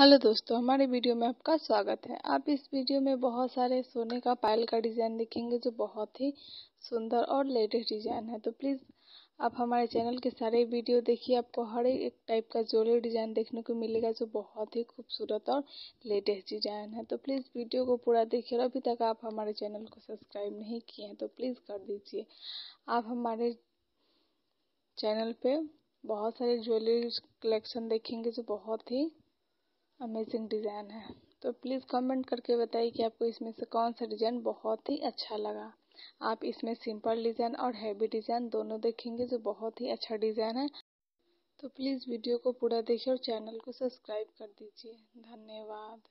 hello दोस्तों हमारे video में आपका स्वागत है आप इस वीडियो में बहुत सारे सोने का पायल का डिज़ाइन देखेंगे जो बहुत ही सुंदर और लेटेस्ट डिज़ाइन है तो प्लीज़ आप हमारे चैनल के सारे वीडियो देखिए आपको हर एक टाइप का ज्वेलरी डिज़ाइन देखने को मिलेगा जो बहुत ही खूबसूरत और लेटेस्ट डिज़ाइन है तो प्लीज़ वीडियो को पूरा देखिए और अभी तक आप हमारे चैनल को सब्सक्राइब नहीं किए हैं तो प्लीज़ कर दीजिए आप हमारे चैनल पर बहुत सारे ज्वेलरी कलेक्शन देखेंगे जो बहुत ही अमेजिंग डिज़ाइन है तो प्लीज़ कमेंट करके बताइए कि आपको इसमें से कौन सा डिज़ाइन बहुत ही अच्छा लगा आप इसमें सिंपल डिज़ाइन और हैवी डिज़ाइन दोनों देखेंगे जो बहुत ही अच्छा डिज़ाइन है तो प्लीज़ वीडियो को पूरा देखिए और चैनल को सब्सक्राइब कर दीजिए धन्यवाद